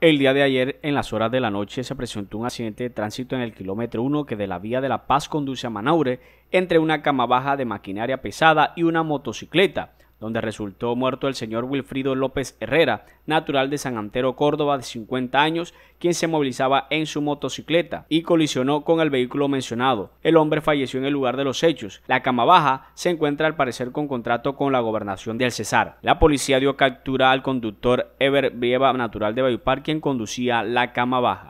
El día de ayer, en las horas de la noche, se presentó un accidente de tránsito en el kilómetro 1 que de la vía de La Paz conduce a Manaure entre una cama baja de maquinaria pesada y una motocicleta donde resultó muerto el señor Wilfrido López Herrera, natural de San Antero, Córdoba, de 50 años, quien se movilizaba en su motocicleta y colisionó con el vehículo mencionado. El hombre falleció en el lugar de los hechos. La cama baja se encuentra al parecer con contrato con la gobernación del Cesar. La policía dio captura al conductor Ever Brieva, natural de Bayupar, quien conducía la cama baja.